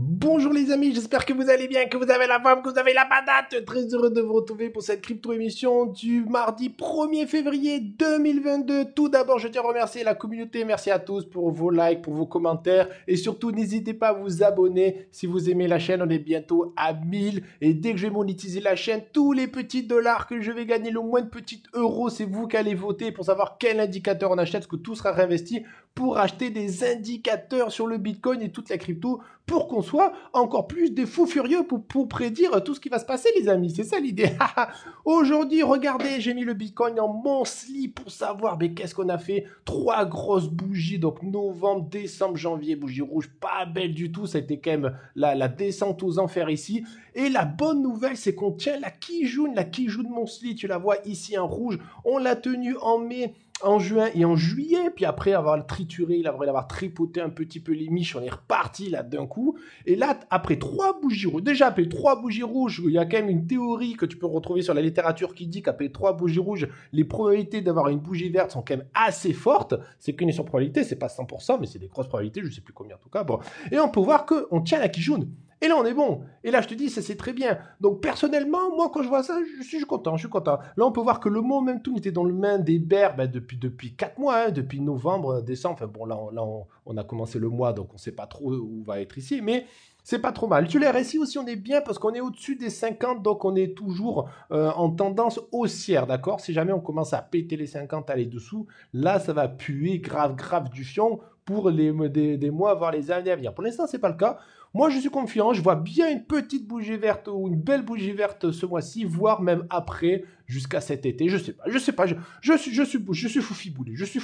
Bonjour les amis, j'espère que vous allez bien, que vous avez la femme, que vous avez la patate. Très heureux de vous retrouver pour cette crypto-émission du mardi 1er février 2022. Tout d'abord, je tiens à remercier la communauté. Merci à tous pour vos likes, pour vos commentaires. Et surtout, n'hésitez pas à vous abonner si vous aimez la chaîne. On est bientôt à 1000. Et dès que je vais monétiser la chaîne, tous les petits dollars que je vais gagner, le moins de petits euros, c'est vous qui allez voter pour savoir quel indicateur on achète, parce que tout sera réinvesti pour acheter des indicateurs sur le Bitcoin et toute la crypto pour qu'on soit encore plus des fous furieux pour, prédire tout ce qui va se passer, les amis. C'est ça l'idée. Aujourd'hui, regardez, j'ai mis le Bitcoin en monthly pour savoir mais qu'est-ce qu'on a fait. Trois grosses bougies, donc novembre, décembre, janvier, bougie rouge, pas belle du tout. été quand même la, descente aux enfers ici. Et la bonne nouvelle, c'est qu'on tient la Kijun, la Kijun monthly, tu la vois ici en rouge. On l'a tenue en mai en juin et en juillet, puis après avoir trituré, après l'avoir tripoté un petit peu les miches, on est reparti là d'un coup. Et là, après trois bougies rouges, déjà après trois bougies rouges, il y a quand même une théorie que tu peux retrouver sur la littérature qui dit qu'après trois bougies rouges, les probabilités d'avoir une bougie verte sont quand même assez fortes. C'est qu'une sur probabilité, c'est pas 100%, mais c'est des grosses probabilités, je sais plus combien en tout cas. Bon. Et on peut voir qu'on tient la qui jaune. Et là, on est bon. Et là, je te dis, c'est très bien. Donc, personnellement, moi, quand je vois ça, je suis content, je suis content. Là, on peut voir que le mot, même tout, était dans le main des berbes ben, depuis, depuis 4 mois, hein, depuis novembre, décembre. Enfin, bon, là, on, on, a commencé le mois, donc on ne sait pas trop où va être ici, mais c'est pas trop mal. Tu l'as réussi aussi, on est bien parce qu'on est au-dessus des 50, donc on est toujours euh, en tendance haussière, d'accord Si jamais on commence à péter les 50, aller dessous, là, ça va puer grave, grave du fion pour les, des, mois, voire les années à venir. Pour l'instant, c'est pas le cas. Moi, je suis confiant. Je vois bien une petite bougie verte ou une belle bougie verte ce mois-ci, voire même après jusqu'à cet été. Je sais pas, je sais pas. Je, je suis, je suis, je suis foufi Je suis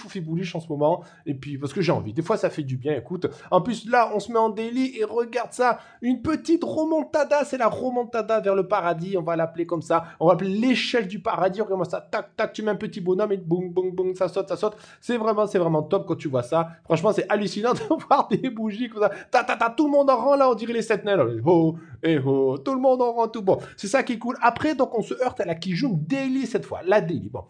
en ce moment. Et puis parce que j'ai envie. Des fois, ça fait du bien. Écoute, en plus là, on se met en délit et regarde ça. Une petite remontada. C'est la remontada vers le paradis. On va l'appeler comme ça. On va l'appeler l'échelle du paradis. regarde moi ça. Tac, tac. Tu mets un petit bonhomme et boum, boum, boum. Ça saute, ça saute. C'est vraiment, c'est vraiment top quand tu vois ça. Franchement, c'est hallucinant de voir des bougies comme ça. tac tac tac tout le monde en rend là. On dirait les sept nains. Eh oh, et eh oh. Tout le monde en rend tout bon. C'est ça qui est cool. Après, donc, on se heurte à la Kijun Daily cette fois, la Daily. Bon.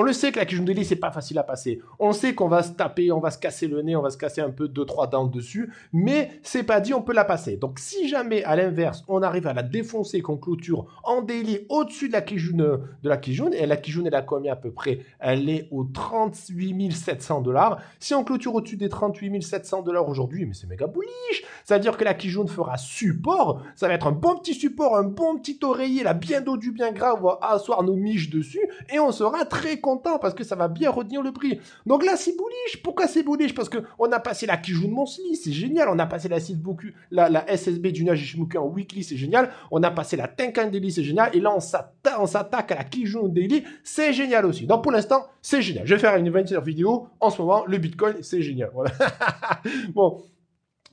On le sait que la lit, c'est pas facile à passer. On sait qu'on va se taper, on va se casser le nez, on va se casser un peu deux, trois dents dessus, mais c'est pas dit, on peut la passer. Donc si jamais, à l'inverse, on arrive à la défoncer, qu'on clôture en délit au-dessus de la Kijun, de la et la Kijun, elle a combien à peu près Elle est aux 38 700 dollars. Si on clôture au-dessus des 38 700 dollars aujourd'hui, mais c'est méga bullish Ça veut dire que la Kijun fera support, ça va être un bon petit support, un bon petit oreiller, la bien d'eau du bien gras, on va asseoir nos miches dessus, et on sera très content parce que ça va bien retenir le prix. Donc là, c'est bullish. Pourquoi c'est bullish Parce que on a passé la Kijun Monthly, c'est génial. On a passé la la, SSB du Najishimuka en weekly, c'est génial. On a passé la Tenkan Daily, c'est génial. Et là, on s'attaque à la Kijun Daily, c'est génial aussi. Donc pour l'instant, c'est génial. Je vais faire une 20 vidéo. En ce moment, le Bitcoin, c'est génial. bon.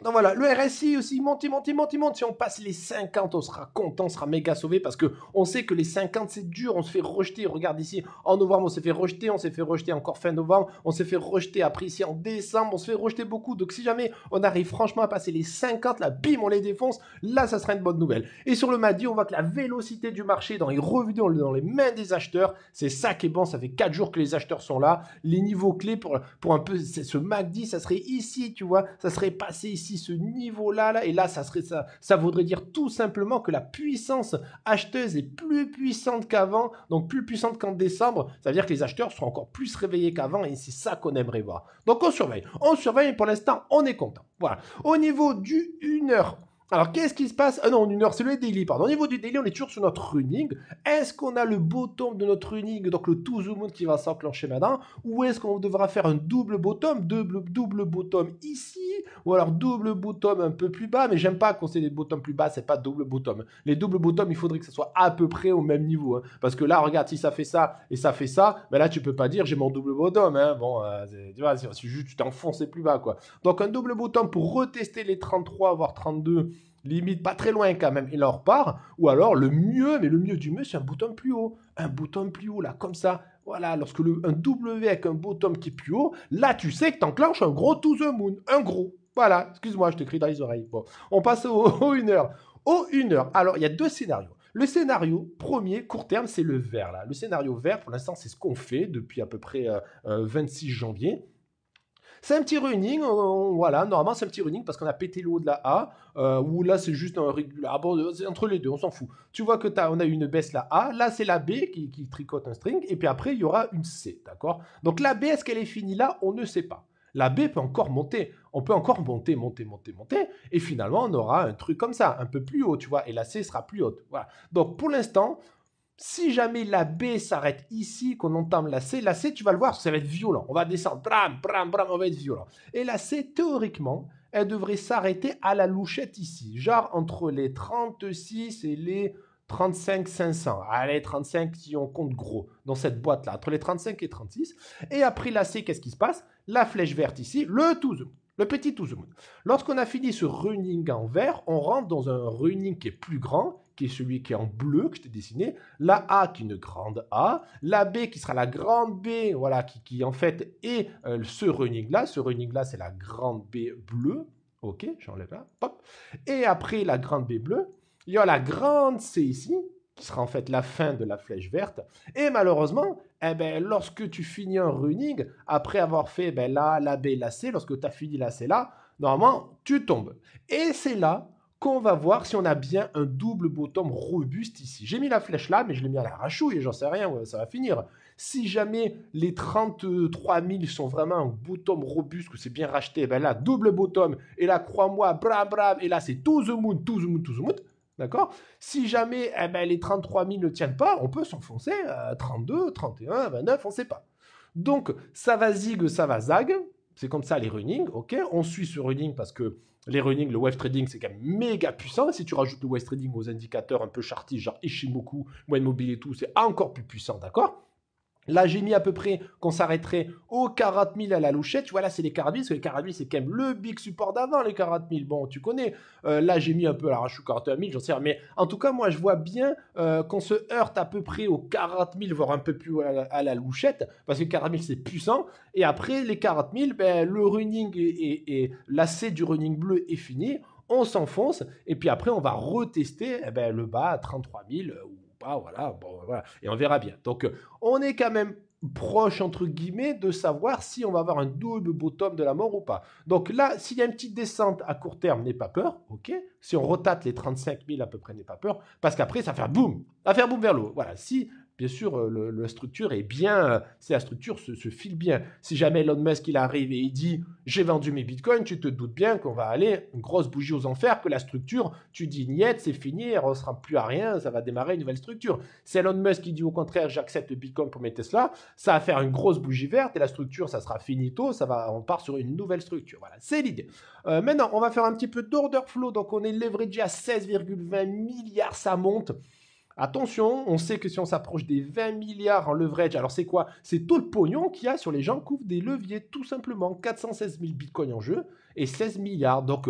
Donc voilà, le RSI aussi, monte, monte, monte, monte. Si on passe les 50, on sera content, on sera méga sauvé parce que on sait que les 50, c'est dur, on se fait rejeter. Regarde ici, en novembre, on s'est fait rejeter, on s'est fait rejeter encore fin novembre, on s'est fait rejeter après ici en décembre, on se fait rejeter beaucoup. Donc si jamais on arrive franchement à passer les 50, là, bim, on les défonce, là, ça sera une bonne nouvelle. Et sur le MADI, on voit que la vélocité du marché dans les revenus, dans les mains des acheteurs, c'est ça qui est bon. Ça fait 4 jours que les acheteurs sont là. Les niveaux clés pour, pour un peu, ce MACD, ça serait ici, tu vois, ça serait passé ici ici ce niveau-là, là, et là, ça, serait, ça, ça voudrait dire tout simplement que la puissance acheteuse est plus puissante qu'avant, donc plus puissante qu'en décembre. Ça veut dire que les acheteurs seront encore plus réveillés qu'avant, et c'est ça qu'on aimerait voir. Donc on surveille. On surveille, et pour l'instant, on est content. Voilà. Au niveau du 1h, alors, qu'est-ce qui se passe Ah non, une heure, c'est le daily, pardon. Au niveau du daily, on est toujours sur notre running. Est-ce qu'on a le bottom de notre running, donc le tout zoom qui va s'enclencher maintenant Ou est-ce qu'on devra faire un double bottom, double, double bottom ici Ou alors double bottom un peu plus bas Mais j'aime pas qu'on des bottoms plus bas, c'est pas double bottom. Les doubles bottoms, il faudrait que ce soit à peu près au même niveau. Hein. Parce que là, regarde, si ça fait ça et ça fait ça, ben là, tu peux pas dire j'ai mon double bottom. Hein. Bon, euh, tu vois, juste, tu t'enfonces plus bas, quoi. Donc, un double bottom pour retester les 33, voire 32 limite pas très loin quand même, il en repart. Ou alors le mieux, mais le mieux du mieux, c'est un bouton plus haut. Un bouton plus haut, là, comme ça. Voilà, lorsque le, un W avec un bouton qui est plus haut, là tu sais que enclenches un gros to the moon, un gros. Voilà, excuse-moi, je te crie dans les oreilles. Bon, on passe au, 1 heure. Au 1 heure, alors il y a deux scénarios. Le scénario premier, court terme, c'est le vert. Là. Le scénario vert, pour l'instant, c'est ce qu'on fait depuis à peu près 26 euh, euh, janvier. C'est un petit running, voilà, normalement c'est un petit running parce qu'on a pété le haut de la A, euh, ou là c'est juste un régulier, ah, bon, entre les deux, on s'en fout. Tu vois que as, on a une baisse la A, là c'est la B qui, qui tricote un string, et puis après il y aura une C, d'accord Donc la B, est-ce qu'elle est finie là On ne sait pas la B peut encore monter. On peut encore monter, monter, monter, monter. Et finalement, on aura un truc comme ça, un peu plus haut, tu vois. Et la C sera plus haute. Voilà. Donc, pour l'instant, si jamais la B s'arrête ici, qu'on entame la C, la C, tu vas le voir, ça va être violent. On va descendre, bram, bram, bram, on va être violent. Et la C, théoriquement, elle devrait s'arrêter à la louchette ici, genre entre les 36 et les 35 500. Allez, 35 si on compte gros dans cette boîte-là, entre les 35 et 36. Et après la C, qu'est-ce qui se passe La flèche verte ici, le tout le petit tout Lorsqu'on a fini ce running en vert, on rentre dans un running qui est plus grand qui est celui qui est en bleu que je t'ai dessiné, la A qui est une grande A, la B qui sera la grande B, voilà, qui, qui en fait est euh, ce running là, ce running là c'est la grande B bleue, ok, j'enlève là, et après la grande B bleue, il y a la grande C ici, qui sera en fait la fin de la flèche verte. Et malheureusement, eh ben, lorsque tu finis un running, après avoir fait ben, la, la B, la C, lorsque tu as fini la C là, normalement, tu tombes. Et c'est là on va voir si on a bien un double bottom robuste ici. J'ai mis la flèche là, mais je l'ai mis à la rachouille, j'en sais rien, ça va finir. Si jamais les 33 000 sont vraiment un bottom robuste, que c'est bien racheté, eh ben là, double bottom, et là, crois-moi, bra bra, et là, c'est tout the moon, to the moon, to the moon. D'accord Si jamais eh ben, les 33 000 ne tiennent pas, on peut s'enfoncer à 32, 31, 29, on ne sait pas. Donc, ça va zig, ça va zag. C'est comme ça les running ok On suit ce running parce que les running, le wave trading, c'est quand même méga puissant. si tu rajoutes le wave trading aux indicateurs un peu chartistes, genre Ishimoku, Moine Mobile et tout, c'est encore plus puissant, d'accord Là, j'ai mis à peu près qu'on s'arrêterait aux 40 000 à la louchette. Tu vois, là, c'est les 40 000, parce que les 40 c'est quand même le big support d'avant, les 40 000. Bon, tu connais. Euh, là, j'ai mis un peu à l'arrache 41 000, j'en sais rien. Mais en tout cas, moi, je vois bien euh, qu'on se heurte à peu près aux 40 000, voire un peu plus à la, louchette, parce que 40 000, c'est puissant. Et après, les 40 000, ben, le running et, et, et du running bleu est fini. On s'enfonce. Et puis après, on va retester eh ben, le bas à 33 000 ah, voilà, bon, voilà, et on verra bien. Donc, euh, on est quand même proche, entre guillemets, de savoir si on va avoir un double bottom de la mort ou pas. Donc là, s'il y a une petite descente à court terme, n'aie pas peur, ok Si on rotate les 35 000 à peu près, n'aie pas peur, parce qu'après, ça va faire boum, ça va faire boum vers l'eau. Voilà, si bien sûr, euh, la structure est bien, euh, c'est la structure se, file bien. Si jamais Elon Musk il arrive et il dit j'ai vendu mes bitcoins, tu te doutes bien qu'on va aller une grosse bougie aux enfers, que la structure, tu dis niet, c'est fini, on ne sera plus à rien, ça va démarrer une nouvelle structure. Si Elon Musk qui dit au contraire j'accepte le bitcoin pour mes Tesla, ça va faire une grosse bougie verte et la structure ça sera finito, ça va, on part sur une nouvelle structure. Voilà, c'est l'idée. Euh, maintenant, on va faire un petit peu d'order flow, donc on est leveragé à 16,20 milliards, ça monte. Attention, on sait que si on s'approche des 20 milliards en leverage, alors c'est quoi C'est tout le pognon qu'il y a sur les gens qui ouvrent des leviers, tout simplement. 416 000 bitcoins en jeu et 16 milliards. Donc,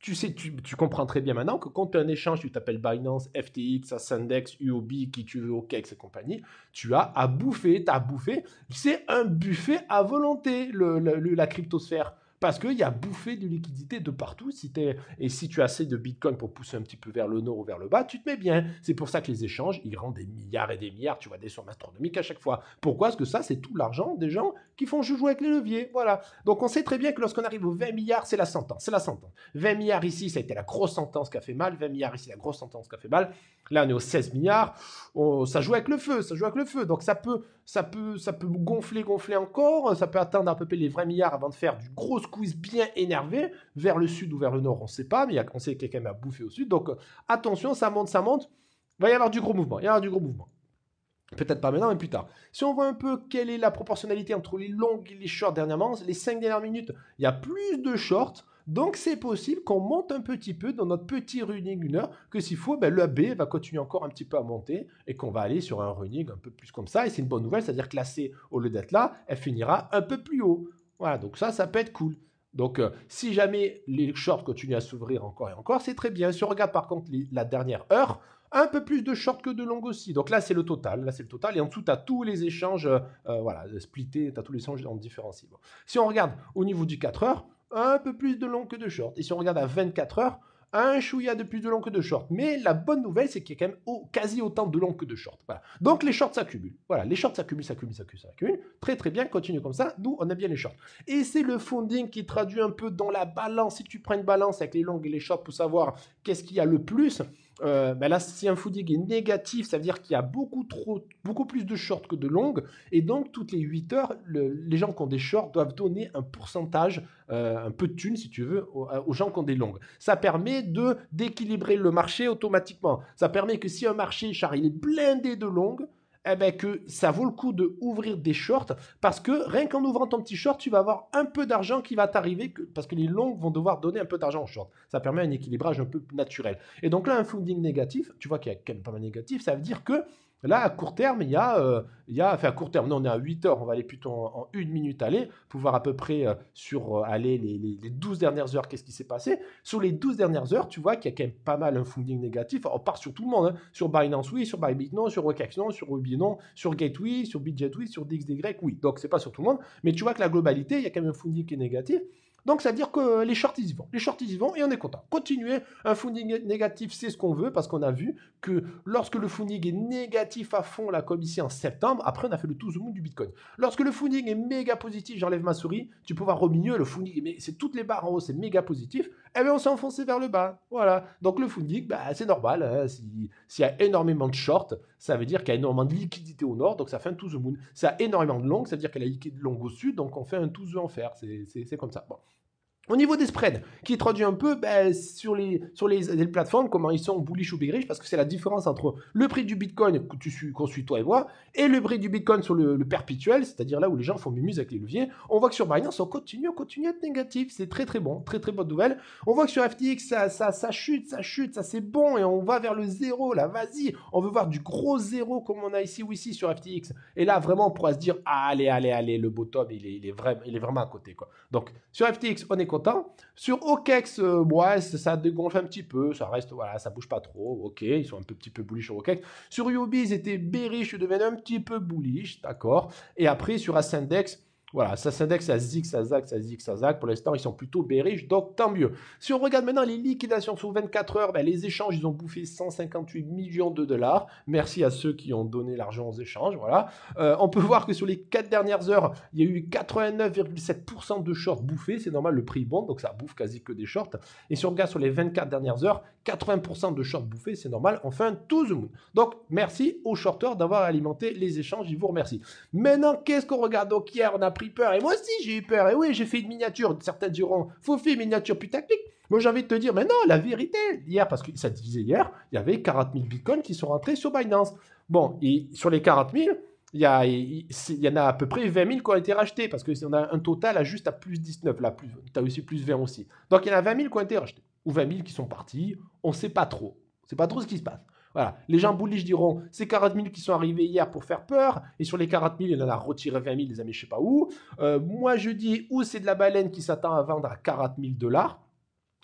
tu sais, tu, comprends très bien maintenant que quand tu as un échange, tu t'appelles Binance, FTX, Ascendex, UOB, qui tu veux, OKEx et compagnie, tu as à bouffer, tu as à bouffer. C'est un buffet à volonté, la cryptosphère. Parce qu'il y a bouffé de liquidité de partout. Si et si tu as assez de Bitcoin pour pousser un petit peu vers le nord ou vers le bas, tu te mets bien. C'est pour ça que les échanges, ils rendent des milliards et des milliards. Tu vois des sommes astronomiques à chaque fois. Pourquoi Parce que ça, c'est tout l'argent des gens qui font jouer avec les leviers. Voilà. Donc on sait très bien que lorsqu'on arrive aux 20 milliards, c'est la sentence. C'est la sentence. 20 milliards ici, ça a été la grosse sentence qui a fait mal. 20 milliards ici, la grosse sentence qui a fait mal. Là, on est aux 16 milliards. ça joue avec le feu. Ça joue avec le feu. Donc ça peut, ça peut, ça peut gonfler, gonfler encore. Ça peut atteindre à peu près les 20 milliards avant de faire du gros squeeze bien énervé vers le sud ou vers le nord. On ne sait pas, mais on sait qu'il y a quand même à bouffer au sud. Donc attention, ça monte, ça monte. Il va y avoir du gros mouvement. Il y aura du gros mouvement. Peut-être pas maintenant, mais plus tard. Si on voit un peu quelle est la proportionnalité entre les longues et les shorts dernièrement, les cinq dernières minutes, il y a plus de shorts. Donc c'est possible qu'on monte un petit peu dans notre petit running une heure, que s'il faut, ben, le B va continuer encore un petit peu à monter et qu'on va aller sur un running un peu plus comme ça. Et c'est une bonne nouvelle, c'est-à-dire que la C, au lieu d'être là, elle finira un peu plus haut. Voilà, donc ça, ça peut être cool. Donc euh, si jamais les shorts continuent à s'ouvrir encore et encore, c'est très bien. Si on regarde par contre la dernière heure, un peu plus de short que de long aussi. Donc là, c'est le total. Là, c'est le total. Et en dessous, tu as tous les échanges, euh, euh, voilà, splittés, tu as tous les échanges en différenciés. Si on regarde au niveau du 4 heures, un peu plus de long que de short. Et si on regarde à 24 heures, un chouïa de plus de long que de short. Mais la bonne nouvelle, c'est qu'il y a quand même quasi autant de long que de short. Voilà. Donc les shorts s'accumulent. Voilà, les shorts s'accumulent, s'accumulent, s'accumulent, s'accumulent. Très très bien, continue comme ça. Nous, on a bien les shorts. Et c'est le funding qui traduit un peu dans la balance. Si tu prends une balance avec les longs et les shorts pour savoir qu'est-ce qu'il y a le plus, euh, bah là, si un footing est négatif, ça veut dire qu'il y a beaucoup, trop, beaucoup plus de shorts que de longues. Et donc, toutes les 8 heures, les gens qui ont des shorts doivent donner un pourcentage, euh, un peu de thunes, si tu veux, aux, gens qui ont des longues. Ça permet de d'équilibrer le marché automatiquement. Ça permet que si un marché, char, il est blindé de longues, eh ben, que ça vaut le coup de ouvrir des shorts parce que rien qu'en ouvrant ton petit short, tu vas avoir un peu d'argent qui va t'arriver parce que les longues vont devoir donner un peu d'argent aux shorts. Ça permet un équilibrage un peu naturel. Et donc là, un funding négatif, tu vois qu'il y a quand même pas mal négatif, ça veut dire que Là, à court terme, il y a, euh, il à court terme, on est à 8 heures, on va aller plutôt en, en une minute aller, pouvoir à peu près euh, sur euh, aller les, les, 12 dernières heures, qu'est-ce qui s'est passé. Sur les 12 dernières heures, tu vois qu'il y a quand même pas mal un funding négatif. on part sur tout le monde, hein. sur Binance, oui, sur Bybit, non, sur OKX non, sur Ruby, non, sur Gateway, sur Bidget, oui, sur DXDY, oui. Donc, c'est pas sur tout le monde, mais tu vois que la globalité, il y a quand même un funding qui est négatif. Donc, ça veut dire que les shorts, ils y vont. Les shorts, ils y vont et on est content. Continuer un funding négatif, c'est ce qu'on veut parce qu'on a vu que lorsque le funding est négatif à fond, là, comme ici en septembre, après, on a fait le tout moon du Bitcoin. Lorsque le funding est méga positif, j'enlève ma souris, tu peux voir au milieu, le funding, mais c'est toutes les barres en haut, c'est méga positif, eh bien, on s'est enfoncé vers le bas. Voilà. Donc, le funding, bah, c'est normal. Hein. S'il y a énormément de shorts, ça veut dire qu'il y a énormément de liquidité au nord, donc ça fait un to the moon. Ça a énormément de longs, ça veut dire qu'elle a liquide long au sud, donc on fait un to en fer C'est comme ça. Bon. Au niveau des spreads, qui traduit un peu ben, sur, les, sur plateformes, comment ils sont bullish ou bearish, parce que c'est la différence entre le prix du Bitcoin que tu qu'on suit toi et moi, et le prix du Bitcoin sur le, perpétuel, c'est-à-dire là où les gens font mumuse avec les leviers. On voit que sur Binance, on continue, on continue à être négatif. C'est très très bon, très très bonne nouvelle. On voit que sur FTX, ça, ça, ça chute, ça chute, ça c'est bon, et on va vers le zéro, là, vas-y. On veut voir du gros zéro comme on a ici ou ici sur FTX. Et là, vraiment, on pourra se dire, allez, allez, allez, le bottom, il est, il est vraiment à côté. quoi. Donc, sur FTX, on est sur OKEX, euh, ouais, ça dégonfle un petit peu, ça reste, voilà, ça bouge pas trop, ok, ils sont un petit peu bullish sur OKEX. Sur Yubi, ils étaient bearish, ils deviennent un petit peu bullish, d'accord. Et après, sur Ascendex, voilà, ça s'indexe ça ZIG, ça ZAC, ça ZIG, ça ZAC. Pour l'instant, ils sont plutôt bearish, donc tant mieux. Si on regarde maintenant les liquidations sur 24 heures, ben, les échanges, ils ont bouffé 158 millions de dollars. Merci à ceux qui ont donné l'argent aux échanges, voilà. Euh, on peut voir que sur les 4 dernières heures, il y a eu 89,7% de shorts bouffés. C'est normal, le prix bon, donc ça bouffe quasi que des shorts. Et si on regarde sur les 24 dernières heures, 80% de shorts bouffés, c'est normal. Enfin, tout zoom. Donc, merci aux shorteurs d'avoir alimenté les échanges, ils vous remercie. Maintenant, qu'est-ce qu'on regarde Donc, hier, on a pris peur. Et moi aussi, j'ai eu peur. Et oui, j'ai fait une miniature. Certains diront, faut faire une miniature putaclic. Moi, j'ai envie de te dire, mais non, la vérité, hier, parce que ça disait hier, il y avait 40 000 bitcoins qui sont rentrés sur Binance. Bon, et sur les 40 000, il y, a, il y, en a à peu près 20 000 qui ont été rachetés, parce qu'on a un total à juste à plus 19, là, plus, tu as aussi plus 20 aussi. Donc il y en a 20 000 qui ont été rachetés, ou 20 000 qui sont partis, on ne sait pas trop. C'est pas trop ce qui se passe. Voilà. Les gens bullish diront c'est 40 000 qui sont arrivés hier pour faire peur, et sur les 40 000, il en a retiré 20 000, les amis, je sais pas où. Euh, moi, je dis où c'est de la baleine qui s'attend à vendre à 40 000 dollars,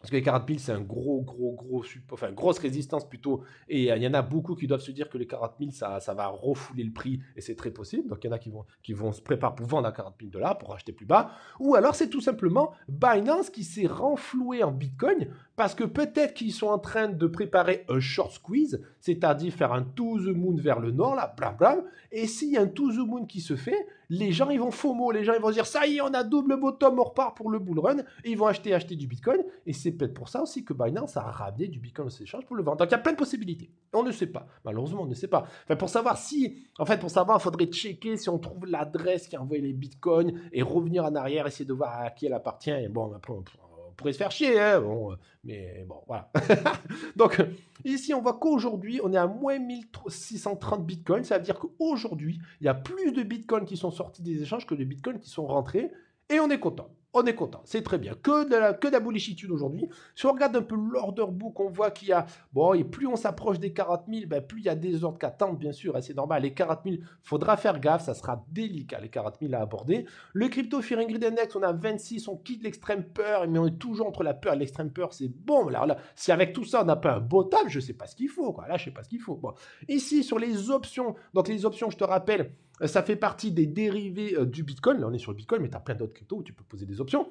parce que les 000 c'est un gros, gros, gros enfin, grosse résistance plutôt. Et euh, il y en a beaucoup qui doivent se dire que les 40 000, ça, ça va refouler le prix, et c'est très possible. Donc il y en a qui vont, qui vont se préparer pour vendre à 40 000 là pour acheter plus bas. Ou alors c'est tout simplement Binance qui s'est renfloué en Bitcoin, parce que peut-être qu'ils sont en train de préparer un short squeeze, c'est-à-dire faire un to the moon vers le nord, là, bla bla Et s'il y a un to the moon qui se fait, les gens, ils vont FOMO, les gens, ils vont dire, ça y est, on a double bottom, on repart pour le bull run, et ils vont acheter, acheter du Bitcoin. Et c'est peut-être pour ça aussi que Binance a ramené du Bitcoin aux échanges pour le vendre. Donc il y a plein de possibilités. On ne sait pas. Malheureusement, on ne sait pas. Enfin, pour savoir si, en fait, pour savoir, il faudrait checker si on trouve l'adresse qui a envoyé les Bitcoins et revenir en arrière, essayer de voir à qui elle appartient. Et bon, après, on, pourrait se faire chier, hein. euh, mais bon, voilà. Donc, ici, on voit qu'aujourd'hui, on est à moins 1630 bitcoins. Ça veut dire qu'aujourd'hui, il y a plus de bitcoins qui sont sortis des échanges que de bitcoins qui sont rentrés. Et on est content on est content, c'est très bien. Que de que aujourd'hui. Si on regarde un peu l'order book, on voit qu'il y a, bon, et plus on s'approche des 40 000, ben, plus il y a des ordres qui attendent, bien sûr, et hein, c'est normal. Les 40 000, faudra faire gaffe, ça sera délicat, les 40 000 à aborder. Le crypto Fear and Index, on a 26, on quitte l'extrême peur, mais on est toujours entre la peur et l'extrême peur, c'est bon. Là, là, si avec tout ça, on n'a pas un beau table, je sais pas ce qu'il faut, quoi. Là, je sais pas ce qu'il faut. Bon. Ici, sur les options, donc les options, je te rappelle, euh, ça fait partie des dérivés euh, du Bitcoin. Là, on est sur le Bitcoin, mais tu as plein d'autres cryptos où tu peux poser des options.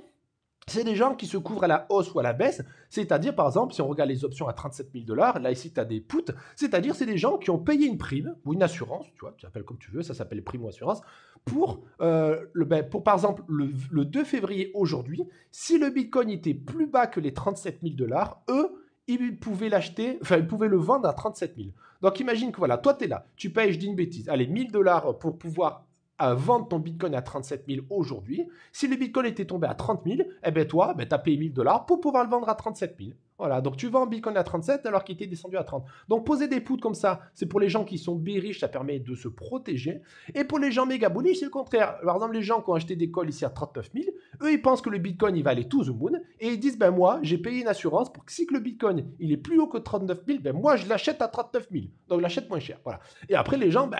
C'est des gens qui se couvrent à la hausse ou à la baisse, c'est-à-dire par exemple si on regarde les options à 37 000 dollars, là ici tu as des puts, c'est-à-dire c'est des gens qui ont payé une prime ou une assurance, tu vois, tu appelles comme tu veux, ça s'appelle prime ou assurance, pour, euh, le, ben, pour par exemple le, 2 février aujourd'hui, si le Bitcoin était plus bas que les 37 000 dollars, eux, il pouvait l'acheter, enfin, il pouvait le vendre à 37 000. Donc imagine que voilà, toi, tu es là, tu payes, je dis une bêtise, allez, 1000 dollars pour pouvoir euh, vendre ton Bitcoin à 37 000 aujourd'hui. Si le Bitcoin était tombé à 30 000, eh ben toi, ben, tu as payé 1000 dollars pour pouvoir le vendre à 37 000. Voilà, donc tu vends Bitcoin à 37 alors qu'il était descendu à 30. Donc poser des poutres comme ça, c'est pour les gens qui sont riches, ça permet de se protéger. Et pour les gens méga bullish, c'est le contraire. Par exemple, les gens qui ont acheté des calls ici à 39 000, eux, ils pensent que le Bitcoin, il va aller tout the moon. Et ils disent, ben moi, j'ai payé une assurance pour que si le Bitcoin, il est plus haut que 39 000, ben moi, je l'achète à 39 000. Donc je l'achète moins cher. Voilà. Et après, les gens, ben,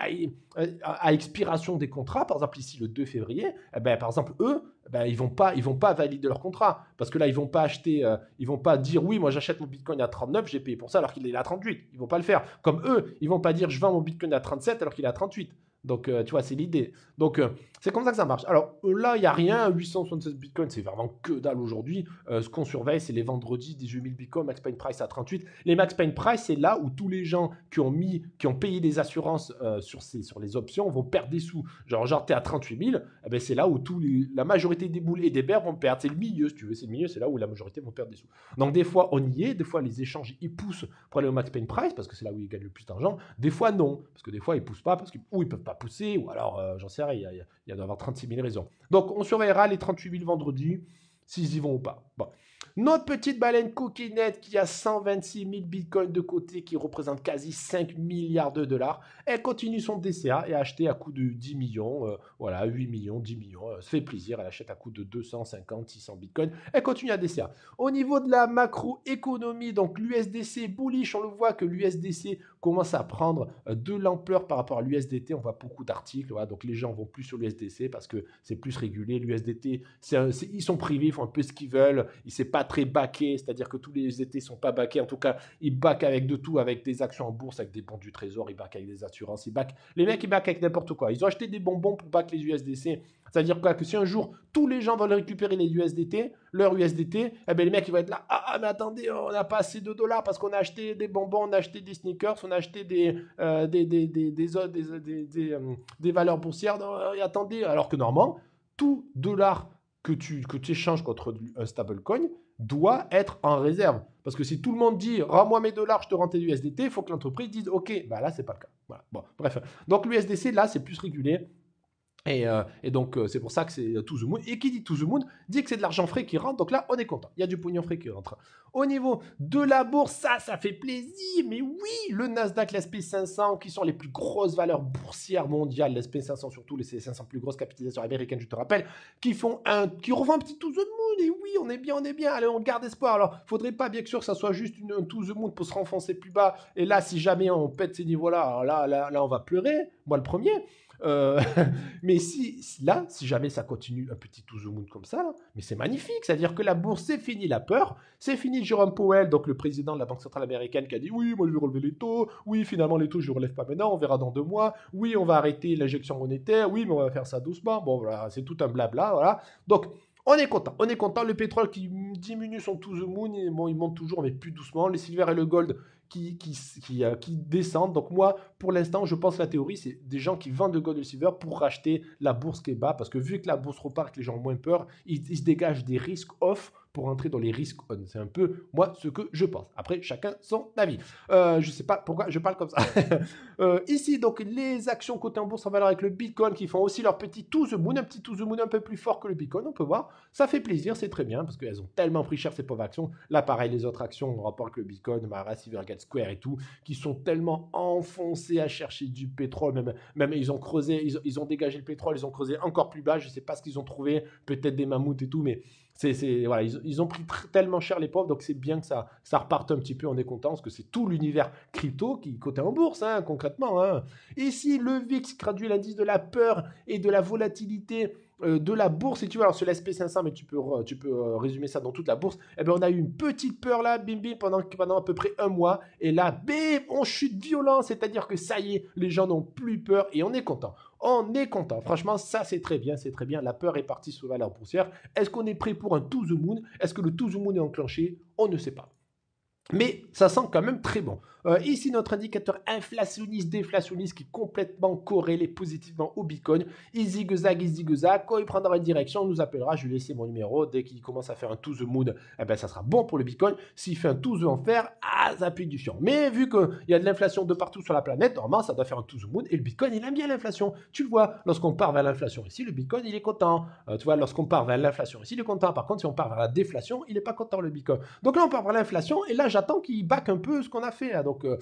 euh, à expiration des contrats, par exemple ici le 2 février, eh ben, par exemple, eux, ben, ils vont pas ils vont pas valider leur contrat parce que là ils vont pas acheter euh, ils vont pas dire oui moi j'achète mon bitcoin à 39 j'ai payé pour ça alors qu'il est à 38 ils vont pas le faire comme eux ils vont pas dire je vends mon bitcoin à 37 alors qu'il est à 38 donc euh, tu vois c'est l'idée donc euh, c'est comme ça que ça marche. Alors euh, là, il n'y a rien 876 bitcoins, c'est vraiment que dalle aujourd'hui. Euh, ce qu'on surveille, c'est les vendredis 18 000 bitcoins, max pain price à 38. Les max pain price, c'est là où tous les gens qui ont mis, qui ont payé des assurances euh, sur, ces, sur les options vont perdre des sous. Genre, genre es à 38 000, eh ben, c'est là où tous la majorité des boules et des bears vont perdre. C'est le milieu, si tu veux, c'est le milieu, c'est là où la majorité vont perdre des sous. Donc des fois, on y est, des fois, les échanges, ils poussent pour aller au max pain price parce que c'est là où ils gagnent le plus d'argent. Des fois, non, parce que des fois, ils poussent pas parce qu'ils ou ils peuvent pas pousser ou alors, j'en sais rien, il il avoir 36 000 raisons. Donc, on surveillera les 38 000 vendredi, s'ils y vont ou pas. Bon. Notre petite baleine coquinette qui a 126 000 bitcoins de côté, qui représente quasi 5 milliards de dollars, elle continue son DCA et a acheté à coût de 10 millions, euh, voilà, 8 millions, 10 millions, euh, ça fait plaisir, elle achète à coût de 250, 600 bitcoins, elle continue à DCA. Au niveau de la macroéconomie, donc l'USDC bullish, on le voit que l'USDC commence à prendre euh, de l'ampleur par rapport à l'USDT. On voit beaucoup d'articles, donc les gens vont plus sur l'USDC parce que c'est plus régulé. L'USDT, ils sont privés, ils font un peu ce qu'ils veulent. Ils sont pas très baqué, c'est-à-dire que tous les USDT sont pas baqués. En tout cas, ils baquent avec de tout, avec des actions en bourse, avec des bons du trésor, ils baquent avec des assurances, ils baquent. Les mecs, ils baquent avec n'importe quoi. Ils ont acheté des bonbons pour baquer les USDC. C'est-à-dire quoi que si un jour tous les gens veulent récupérer les USDT, leur USDT, eh ben, les mecs ils vont être là, ah, ah mais attendez, on n'a pas assez de dollars parce qu'on a acheté des bonbons, on a acheté des sneakers, on a acheté des, euh, des, euh, des, valeurs boursières, euh, et attendez, alors que normalement, tout dollar que tu, que tu échanges contre un stablecoin doit être en réserve. Parce que si tout le monde dit rends-moi mes dollars, je te rends tes USDT, il faut que l'entreprise dise ok, bah là c'est pas le cas. Bon, bref. Donc l'USDC là c'est plus régulé, euh, et, donc, euh, c'est pour ça que c'est to the moon. Et qui dit to the moon dit que c'est de l'argent frais qui rentre. Donc là, on est content. Il y a du pognon frais qui rentre. Au niveau de la bourse, ça, ça fait plaisir. Mais oui, le Nasdaq, l'SP 500, qui sont les plus grosses valeurs boursières mondiales, l'SP 500 surtout, les 500 plus grosses capitalisations américaines, je te rappelle, qui font un, qui un petit to the moon. Et oui, on est bien, on est bien. Allez, on garde espoir. Alors, faudrait pas bien sûr que ça soit juste une, un to the moon pour se renfoncer plus bas. Et là, si jamais on pète ces niveaux-là, là, là, là, on va pleurer. Moi, le premier. Euh, mais si là, si jamais ça continue un petit tout the comme ça, mais c'est magnifique. C'est-à-dire que la bourse, c'est fini la peur, c'est fini Jerome Powell, donc le président de la Banque centrale américaine, qui a dit oui, moi je vais relever les taux, oui finalement les taux je ne relève pas maintenant, on verra dans deux mois, oui on va arrêter l'injection monétaire, oui mais on va faire ça doucement. Bon voilà, c'est tout un blabla, voilà. Donc on est content, on est content. Le pétrole qui diminue son to the moon, et bon, il monte toujours, mais plus doucement. Les silver et le gold qui, qui, qui, euh, qui descendent. Donc, moi, pour l'instant, je pense que la théorie, c'est des gens qui vendent de gold et le silver pour racheter la bourse qui est bas. Parce que vu que la bourse repart, que les gens ont moins peur, ils, ils se dégagent des risques off pour entrer dans les risques on. C'est un peu moi ce que je pense. Après, chacun son avis. Euh, je ne sais pas pourquoi je parle comme ça. Euh, ici, donc, les actions cotées en bourse en valeur avec le Bitcoin qui font aussi leur petit to the moon, un petit to moon un peu plus fort que le Bitcoin, on peut voir. Ça fait plaisir, c'est très bien parce qu'elles ont tellement pris cher ces pauvres actions. Là, pareil, les autres actions, on rapporte le Bitcoin, Mara, Silvergate Square et tout, qui sont tellement enfoncés à chercher du pétrole. Même, même ils ont creusé, ils, ils ont dégagé le pétrole, ils ont creusé encore plus bas. Je ne sais pas ce qu'ils ont trouvé, peut-être des mammouths et tout, mais ils, ont pris tellement cher les pauvres, donc c'est bien que ça, reparte un petit peu, on est content, parce que c'est tout l'univers crypto qui cotait en bourse, hein, concrètement. Hein. Et le VIX traduit l'indice de la peur et de la volatilité euh, de la bourse, et tu vois, alors sur l'SP500, mais tu peux, euh, résumer ça dans toute la bourse, eh ben, on a eu une petite peur là, bim bim, pendant, pendant à peu près un mois, et là, bim, on chute violent, c'est-à-dire que ça y est, les gens n'ont plus peur, et on est content on est content. Franchement, ça c'est très bien, c'est très bien. La peur est partie sous la poussière. Est-ce qu'on est prêt pour un to the moon Est-ce que le to the moon est enclenché On ne sait pas. Mais ça sent quand même très bon. Euh, ici, notre indicateur inflationniste, déflationniste qui est complètement corrélé positivement au Bitcoin. Il zigzag, il zigzag. Quand il prendra une direction, on nous appellera. Je vais laisser mon numéro. Dès qu'il commence à faire un to the mood. eh ben, ça sera bon pour le Bitcoin. S'il fait un to the enfer, ah, ça pique du fion. Mais vu qu'il y a de l'inflation de partout sur la planète, normalement, ça doit faire un to the mood. Et le Bitcoin, il aime bien l'inflation. Tu le vois, lorsqu'on part vers l'inflation ici, le Bitcoin, il est content. Euh, tu vois, lorsqu'on part vers l'inflation ici, il est content. Par contre, si on part vers la déflation, il n'est pas content, le Bitcoin. Donc là, on part vers l'inflation. Et là, j'attends qu'il back un peu ce qu'on a fait. Donc, euh,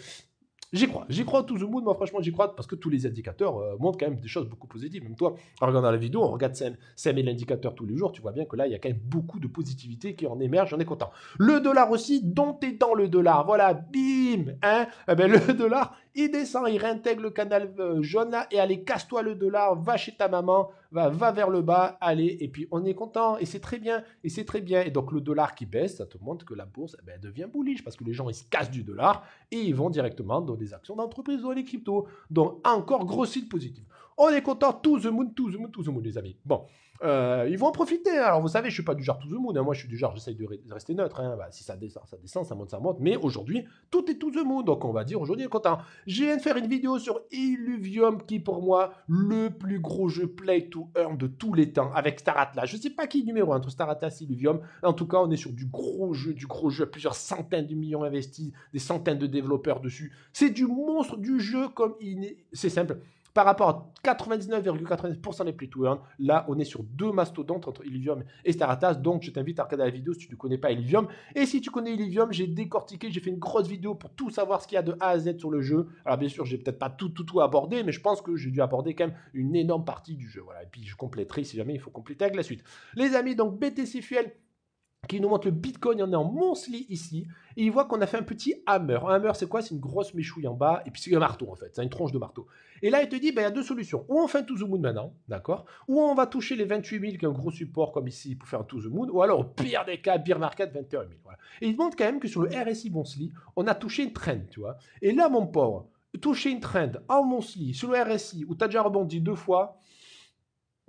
j'y crois. J'y crois tout le monde, moi, franchement, j'y crois parce que tous les indicateurs euh, montrent quand même des choses beaucoup positives. Même toi, en regardant la vidéo, on regarde Sam et indicateurs tous les jours, tu vois bien que là, il y a quand même beaucoup de positivité qui en émerge, J'en ai content. Le dollar aussi, dont es dans le dollar. Voilà, bim hein eh ben, Le dollar, il descend, il réintègre le canal euh, jaune là, et allez, casse-toi le dollar, va chez ta maman, va, va vers le bas, allez, et puis on est content, et c'est très bien, et c'est très bien. Et donc le dollar qui baisse, ça te montre que la bourse eh ben, devient bullish parce que les gens ils se cassent du dollar et ils vont directement dans des actions d'entreprise ou les cryptos. Donc encore gros signe positif. On est content, tout the moon, tout the moon, tout the monde, les amis. Bon. Euh, ils vont en profiter. Alors, vous savez, je suis pas du genre tout the moon. Hein. Moi, je suis du genre, j'essaye de, rester neutre. Hein. Bah, si ça descend, ça descend, ça monte, ça monte. Mais aujourd'hui, tout est tout the moon. Donc, on va dire aujourd'hui, content. J'ai viens de faire une vidéo sur Illuvium, qui pour moi le plus gros jeu play to earn de tous les temps avec Star Atlas. Je sais pas qui est numéro entre Star Atlas et Illuvium. En tout cas, on est sur du gros jeu, du gros jeu, plusieurs centaines de millions investis, des centaines de développeurs dessus. C'est du monstre du jeu comme il C'est simple par rapport à 99,99% des play to là on est sur deux mastodontes entre Illivium et Staratas. Donc je t'invite à regarder la vidéo si tu ne connais pas Illivium. Et si tu connais Illivium, j'ai décortiqué, j'ai fait une grosse vidéo pour tout savoir ce qu'il y a de A à Z sur le jeu. Alors bien sûr, j'ai peut-être pas tout tout tout abordé, mais je pense que j'ai dû aborder quand même une énorme partie du jeu. Voilà, et puis je compléterai si jamais il faut compléter avec la suite. Les amis, donc BTC Fuel qui nous montre le Bitcoin, on est en monthly ici, et il voit qu'on a fait un petit hammer. Un hammer, c'est quoi C'est une grosse méchouille en bas, et puis c'est un marteau en fait, c'est une tronche de marteau. Et là, il te dit, ben, il y a deux solutions. Ou on fait un to the moon maintenant, d'accord Ou on va toucher les 28 000, qui est un gros support comme ici, pour faire un to the moon, ou alors au pire des cas, pire market 21 000. Voilà. Et il te montre quand même que sur le RSI monthly, on a touché une trend, tu vois. Et là, mon pauvre, toucher une trend en monthly, sur le RSI, où tu as déjà rebondi deux fois,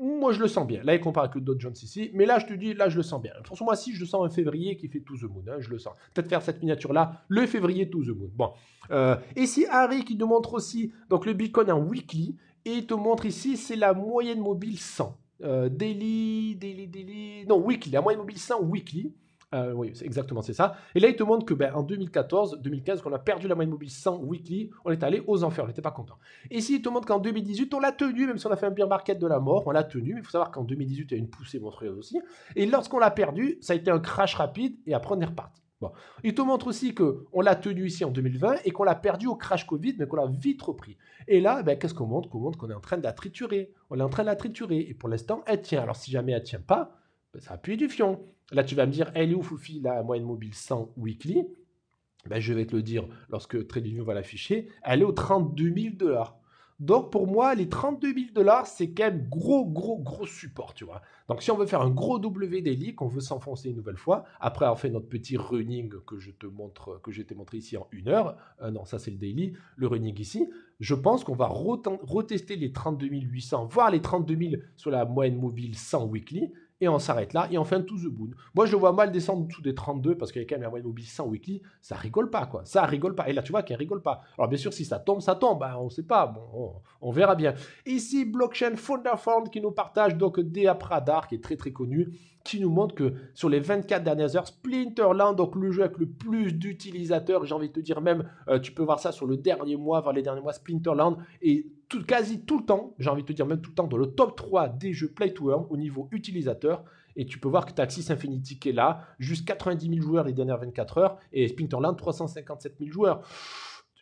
moi je le sens bien. Là, il compare avec d'autres ici, mais là, je te dis, là, je le sens bien. Pour moi moi je le sens un février qui fait tout the moon, hein, je le sens. Peut-être faire cette miniature-là, le février tout the moon. Bon. Euh, et si Harry qui te montre aussi, donc le Bitcoin en weekly, et te montre ici, c'est la moyenne mobile 100. Euh, daily, daily, daily, non, weekly, la moyenne mobile 100 weekly. Euh, oui, exactement, c'est ça. Et là, il te montre que ben, en 2014, 2015, qu'on a perdu la moyenne mobile 100 weekly, on est allé aux enfers, on n'était pas content. Ici, il te montre qu'en 2018, on l'a tenu, même si on a fait un pire market de la mort, on l'a tenu. Mais il faut savoir qu'en 2018, il y a une poussée monstrueuse aussi. Et lorsqu'on l'a perdu, ça a été un crash rapide et après, on est reparti. Bon. Il te montre aussi qu'on l'a tenu ici en 2020 et qu'on l'a perdu au crash Covid, mais qu'on l'a vite repris. Et là, ben, qu'est-ce qu'on montre Qu'on montre qu'on est en train de la triturer. On est en train de la triturer. Et pour l'instant, elle tient. Alors, si jamais elle ne tient pas, ça appuie du fion. Là, tu vas me dire, elle eh, est où, Foufi, la moyenne mobile 100 weekly ben, Je vais te le dire lorsque TradeUnion va l'afficher, elle est aux 32 000 Donc, pour moi, les 32 000 dollars, c'est quand même gros, gros, gros support, tu vois. Donc, si on veut faire un gros W daily, qu'on veut s'enfoncer une nouvelle fois, après avoir fait notre petit running que je te montre, que t'ai montré ici en une heure, euh, non, ça c'est le daily, le running ici, je pense qu'on va retester les 32 800, voire les 32 000 sur la moyenne mobile 100 weekly, et on s'arrête là, et on fait un the boon. Moi, je le vois mal descendre dessous des 32, parce qu'il y a quand même un moyenne 100 weekly, ça rigole pas, quoi. Ça rigole pas. Et là, tu vois qu'elle rigole pas. Alors, bien sûr, si ça tombe, ça tombe, On hein, on sait pas, bon, on, verra bien. Ici, Blockchain fund qui nous partage, donc, Dea Pradar, qui est très très connu, qui nous montre que sur les 24 dernières heures, Splinterland, donc le jeu avec le plus d'utilisateurs, j'ai envie de te dire même, euh, tu peux voir ça sur le dernier mois, vers les derniers mois, Splinterland est quasi tout le temps, j'ai envie de te dire même tout le temps, dans le top 3 des jeux Play to Earn au niveau utilisateur. Et tu peux voir que Taxis Infinity qui est là, juste 90 000 joueurs les dernières 24 heures, et Splinterland 357 000 joueurs.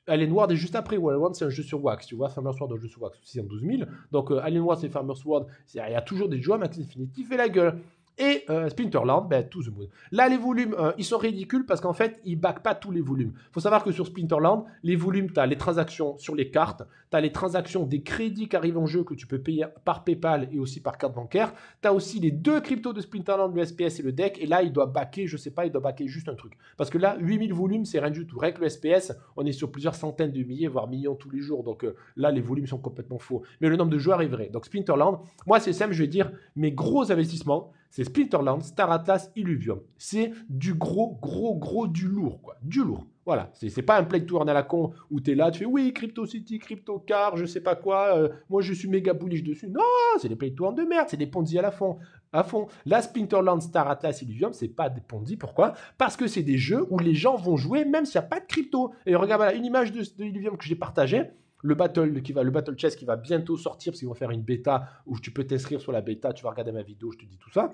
Alien Ward est juste après Ward, c'est un jeu sur Wax, tu vois, Farmer's Ward, un jeu sur Wax, 612 000. Donc euh, Alien Ward, c'est Farmer's Ward, il y a toujours des joueurs, Max Infinity fait la gueule et euh, Splinterland, ben, To The Moon. Là, les volumes, euh, ils sont ridicules parce qu'en fait, ils ne backent pas tous les volumes. Il faut savoir que sur Splinterland, les volumes, tu as les transactions sur les cartes, tu as les transactions des crédits qui arrivent en jeu que tu peux payer par PayPal et aussi par carte bancaire. Tu as aussi les deux cryptos de Splinterland, le SPS et le deck. Et là, il doit backer, je ne sais pas, il doit backer juste un truc. Parce que là, 8000 volumes, c'est rien du tout. Rien le SPS, on est sur plusieurs centaines de milliers, voire millions tous les jours. Donc euh, là, les volumes sont complètement faux. Mais le nombre de joueurs est vrai. Donc Splinterland, moi, c'est simple, je vais dire mes gros investissements c'est Splinterland, Star Atlas, Illuvium. C'est du gros, gros, gros, du lourd, quoi. Du lourd. Voilà, c'est pas un play to earn à la con où tu es là, tu fais oui, Crypto City, Crypto Car, je sais pas quoi, euh, moi je suis méga bullish dessus. Non, c'est des play to earn de merde, c'est des ponzi à la fond. À fond. Là, Splinterland, Star Atlas, Illuvium, c'est pas des ponzi. Pourquoi Parce que c'est des jeux où les gens vont jouer même s'il n'y a pas de crypto. Et regarde, voilà, une image de, de Illuvium que j'ai partagée le battle le battle chess qui va bientôt sortir, parce qu'ils vont faire une bêta où tu peux t'inscrire sur la bêta, tu vas regarder ma vidéo, je te dis tout ça.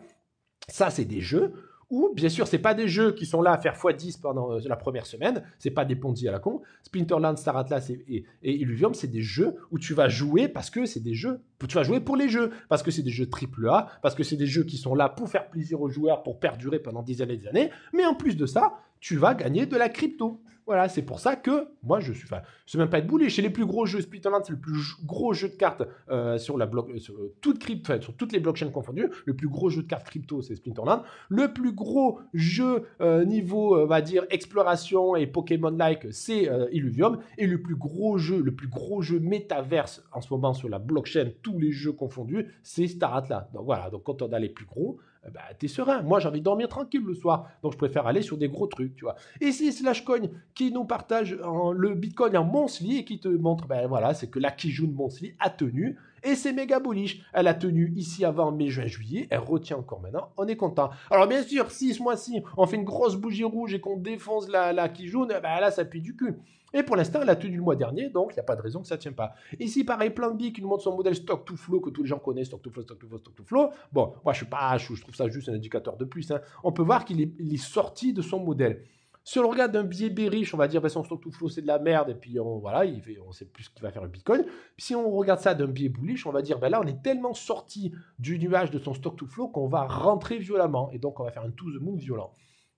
Ça, c'est des jeux où, bien sûr, c'est pas des jeux qui sont là à faire x10 pendant euh, la première semaine, c'est pas des Ponzi à la con. Splinterland, Star Atlas et, et, Illuvium, c'est des jeux où tu vas jouer parce que c'est des jeux, tu vas jouer pour les jeux, parce que c'est des jeux triple A, parce que c'est des jeux qui sont là pour faire plaisir aux joueurs, pour perdurer pendant des années et des années, mais en plus de ça, tu vas gagner de la crypto. Voilà, c'est pour ça que moi je suis. Enfin, c'est même pas être boulé. Chez les plus gros jeux, Splinterland, c'est le plus gros jeu de cartes euh, sur la euh, sur, toutes les blockchains confondues. Le plus gros jeu de cartes crypto, c'est Splinterland. Le plus gros jeu euh, niveau, on va dire, exploration et Pokémon-like, c'est Illuvium. Et le plus gros jeu, le plus gros jeu métaverse en ce moment sur la blockchain, tous les jeux confondus, c'est Star Atlas. Donc voilà, donc quand on a les plus gros, bah, t'es serein. Moi, j'ai envie de dormir tranquille le soir. Donc, je préfère aller sur des gros trucs, tu vois. Et si Slashcoin qui nous partage le Bitcoin en Monsli et qui te montre, ben voilà, c'est que la Kijun Monsli a tenu et c'est méga bullish. Elle a tenu ici avant mai, juin, juillet, elle retient encore maintenant, on est content. Alors bien sûr, si ce mois-ci, on fait une grosse bougie rouge et qu'on défonce la, la qui jaune, bah là, ça pue du cul. Et pour l'instant, elle a tenu le mois dernier, donc il n'y a pas de raison que ça ne tienne pas. Ici, pareil, plan B qui nous montre son modèle stock to flow que tous les gens connaissent, stock to flow, stock to flow, stock to flow. Bon, moi je suis pas, je trouve ça juste un indicateur de plus. Hein. On peut voir qu'il est sorti de son modèle. Si on regarde d'un biais bériche, on va dire, bah, son stock to flow, c'est de la merde, et puis on, voilà, il fait, on sait plus ce qu'il va faire le Bitcoin. si on regarde ça d'un biais bullish, on va dire, ben là, on est tellement sorti du nuage de son stock to flow qu'on va rentrer violemment, et donc on va faire un to the moon violent.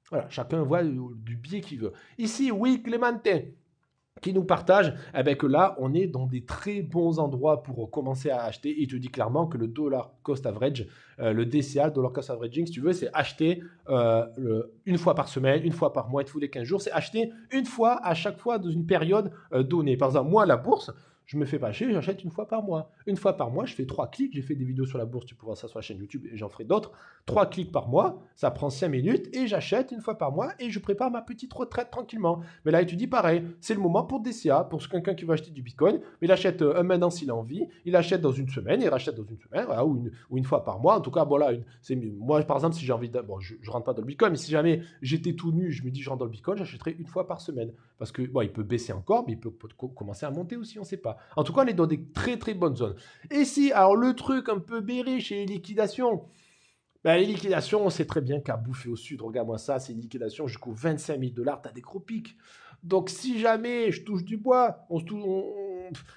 Voilà, chacun voit du biais qu'il veut. Ici, oui, Clemente qui nous partage, avec eh ben, là, on est dans des très bons endroits pour commencer à acheter. Et te dit clairement que le dollar cost average, euh, le DCA, dollar cost averaging, si tu veux, c'est acheter euh, une fois par semaine, une fois par mois, tous les 15 jours. C'est acheter une fois à chaque fois dans une période euh, donnée. Par exemple, moi, la bourse, je me fais pas chier, j'achète une fois par mois. Une fois par mois, je fais trois clics, j'ai fait des vidéos sur la bourse, tu peux voir ça sur la chaîne YouTube et j'en ferai d'autres. Trois clics par mois, ça prend cinq minutes et j'achète une fois par mois et je prépare ma petite retraite tranquillement. Mais là, tu dis pareil, c'est le moment pour DCA, pour quelqu'un qui veut acheter du Bitcoin, il achète euh, un maintenant s'il a envie, il achète dans une semaine, il rachète dans une semaine, ou, une, fois par mois. En tout cas, voilà, c'est moi par exemple, si j'ai envie, de, je, rentre pas dans le Bitcoin, mais si jamais j'étais tout nu, je me dis je rentre dans le Bitcoin, j'achèterais une fois par semaine. Parce que bon, il peut baisser encore, mais il peut commencer à monter aussi, on ne sait pas. En tout cas, on est dans des très très bonnes zones. Et si, alors le truc un peu béré chez les liquidations, ben, les liquidations, on sait très bien qu'à bouffer au sud, regarde-moi ça, c'est une liquidation jusqu'aux 25 000 dollars, tu as des gros pics. Donc si jamais je touche du bois,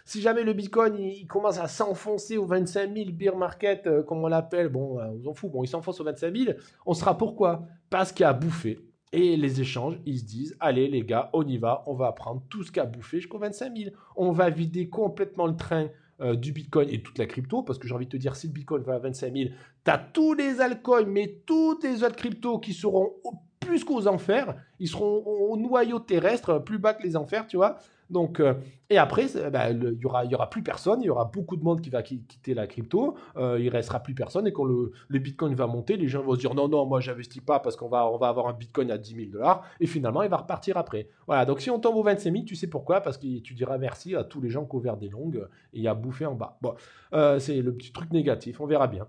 si jamais le Bitcoin il, commence à s'enfoncer aux 25 000 beer market, euh, comme on l'appelle, bon, ben, on s'en fout, bon, il s'enfonce aux 25 000, on sera pourquoi Parce qu'il a bouffé et les échanges, ils se disent, allez les gars, on y va, on va prendre tout ce qu'a bouffé jusqu'au 25 000. On va vider complètement le train euh, du Bitcoin et toute la crypto, parce que j'ai envie de te dire, si le Bitcoin va à 25 000, tu as tous les altcoins, mais tous les autres cryptos qui seront plus qu'aux enfers, ils seront au noyau terrestre, plus bas que les enfers, tu vois. Donc, euh, et après, bah, il n'y y, aura, plus personne, il y aura beaucoup de monde qui va quitter la crypto, euh, il restera plus personne, et quand le, Bitcoin va monter, les gens vont se dire non, non, moi j'investis pas parce qu'on va, avoir un Bitcoin à 10 000 dollars, et finalement il va repartir après. Voilà, donc si on tombe aux 25 000, tu sais pourquoi Parce que tu diras merci à tous les gens qui ont ouvert des longues et à bouffer en bas. Bon, euh, c'est le petit truc négatif, on verra bien.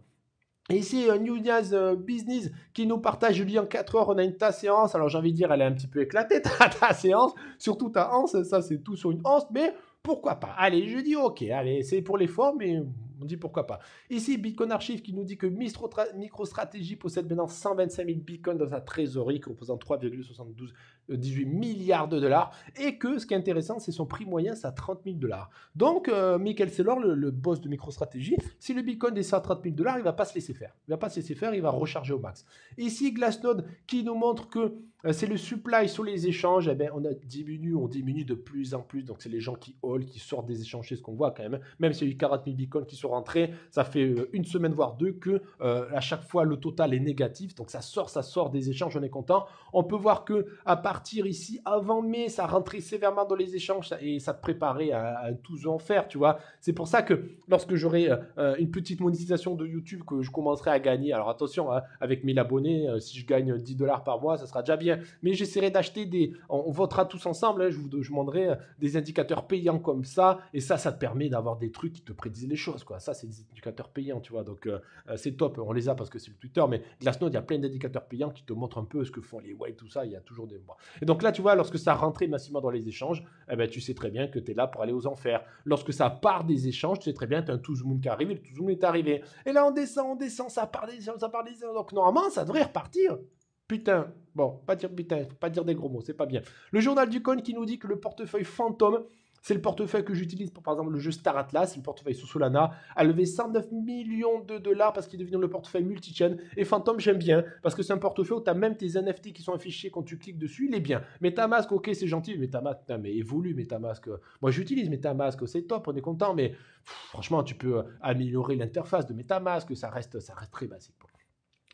Ici, euh, New Year's euh, Business qui nous partage, en 4 heures, on a une ta séance. Alors j'ai envie de dire, elle est un petit peu éclatée, ta, séance, surtout ta anse, ça c'est tout sur une anse, mais pourquoi pas Allez, je dis ok, allez, c'est pour l'effort, mais on dit pourquoi pas. Ici, Bitcoin Archive qui nous dit que MicroStrategy possède maintenant 125 000 bitcoins dans sa trésorerie, composant 3,72 18 milliards de dollars, et que ce qui est intéressant, c'est son prix moyen, c'est à 30 000 dollars. Donc, euh, Michael Saylor, le, boss de MicroStrategy, si le Bitcoin descend à 30 000 dollars, il va pas se laisser faire. Il va pas se laisser faire, il va recharger au max. Ici, Glassnode qui nous montre que euh, c'est le supply sur les échanges. Eh bien, on a diminué on diminue de plus en plus. Donc, c'est les gens qui haul, qui sortent des échanges. C'est ce qu'on voit quand même. Même s'il y a eu 40 000 bitcoins qui sont rentrés, ça fait euh, une semaine, voire deux, que euh, à chaque fois le total est négatif. Donc, ça sort, ça sort des échanges. On est content. On peut voir que à partir ici, avant mai, ça rentrait sévèrement dans les échanges et ça préparait à, tout en faire. Tu vois, c'est pour ça que lorsque j'aurai une petite monétisation de YouTube que je commencerai à gagner. Alors, attention, hein, avec 1000 abonnés, si je gagne 10 dollars par mois, ça sera déjà bien mais j'essaierai d'acheter des. On, votera tous ensemble, hein, je vous demanderai euh, des indicateurs payants comme ça, et ça, ça te permet d'avoir des trucs qui te prédisent les choses, quoi. Ça, c'est des indicateurs payants, tu vois. Donc, euh, euh, c'est top, on les a parce que c'est le Twitter, mais Glassnode, il y a plein d'indicateurs payants qui te montrent un peu ce que font les whales, tout ça, il y a toujours des. Et donc là, tu vois, lorsque ça rentrait massivement dans les échanges, eh ben, tu sais très bien que tu es là pour aller aux enfers. Lorsque ça part des échanges, tu sais très bien, tu as un tout qui arrive, et le tout est arrivé. Et là, on descend, on descend, ça part des échanges, ça part des échanges. Donc, normalement, ça devrait repartir. Putain, bon, pas dire putain, pas dire des gros mots, c'est pas bien. Le journal du coin qui nous dit que le portefeuille fantôme, c'est le portefeuille que j'utilise pour par exemple le jeu Star Atlas, le portefeuille sous Solana, a levé 109 millions de dollars parce qu'il devient le portefeuille multi-chain. Et Phantom, j'aime bien parce que c'est un portefeuille où tu as même tes NFT qui sont affichés quand tu cliques dessus, il est bien. Metamask, ok, c'est gentil, Metamask, mais évolue Metamask. Moi j'utilise Metamask, c'est top, on est content, mais franchement, tu peux euh, améliorer l'interface de Metamask, ça reste, ça reste très basique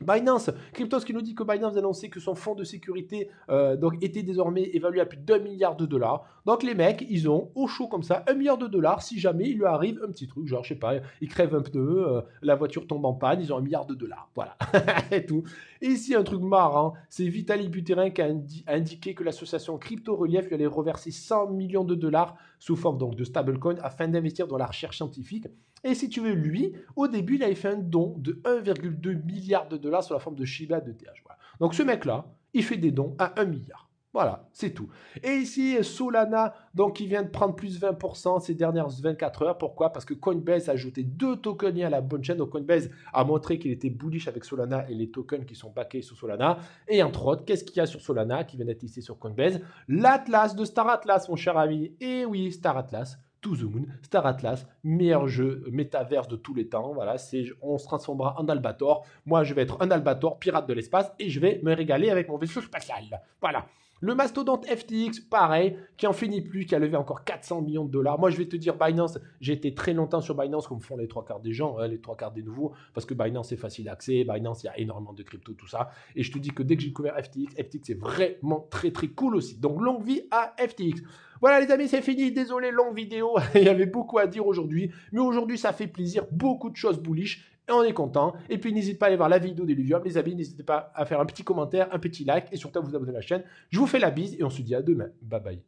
Binance, Cryptos qui nous dit que Binance a annoncé que son fonds de sécurité euh, donc était désormais évalué à plus d'un milliard de dollars. Donc les mecs, ils ont au chaud comme ça un milliard de dollars si jamais il lui arrive un petit truc, genre je sais pas, il crève un pneu, euh, la voiture tombe en panne, ils ont un milliard de dollars, voilà et tout. Et ici, un truc marrant, c'est Vitaly Buterin qui a, indiqué que l'association Crypto Relief lui allait reverser 100 millions de dollars sous forme donc de stablecoin afin d'investir dans la recherche scientifique. Et si tu veux, lui, au début, il avait fait un don de 1,2 milliard de dollars sous la forme de Shiba de TH. Donc ce mec-là, il fait des dons à 1 milliard. Voilà, c'est tout. Et ici, Solana, donc, il vient de prendre plus 20% ces dernières 24 heures. Pourquoi Parce que Coinbase a ajouté deux tokens à la bonne chaîne. Donc, Coinbase a montré qu'il était bullish avec Solana et les tokens qui sont backés sur Solana. Et entre autres, qu'est-ce qu'il y a sur Solana qui vient d'être sur Coinbase L'Atlas de Star Atlas, mon cher ami. Et oui, Star Atlas. To the Moon, Star Atlas, meilleur jeu métaverse de tous les temps. Voilà, on se transformera en albator. Moi, je vais être un albator, pirate de l'espace, et je vais me régaler avec mon vaisseau spatial. Voilà. Le mastodonte FTX, pareil, qui en finit plus, qui a levé encore 400 millions de dollars. Moi, je vais te dire, Binance, j'ai été très longtemps sur Binance, comme font les trois quarts des gens, hein, les trois quarts des nouveaux, parce que Binance, c'est facile d'accès, Binance, il y a énormément de crypto, tout ça. Et je te dis que dès que j'ai découvert FTX, FTX c'est vraiment très, très cool aussi. Donc, longue vie à FTX. Voilà les amis, c'est fini. Désolé, longue vidéo. Il y avait beaucoup à dire aujourd'hui. Mais aujourd'hui, ça fait plaisir. Beaucoup de choses bullish et on est content. Et puis n'hésitez pas à aller voir la vidéo d'Illuvium. Les amis, n'hésitez pas à faire un petit commentaire, un petit like et surtout à vous abonner à la chaîne. Je vous fais la bise et on se dit à demain. Bye bye.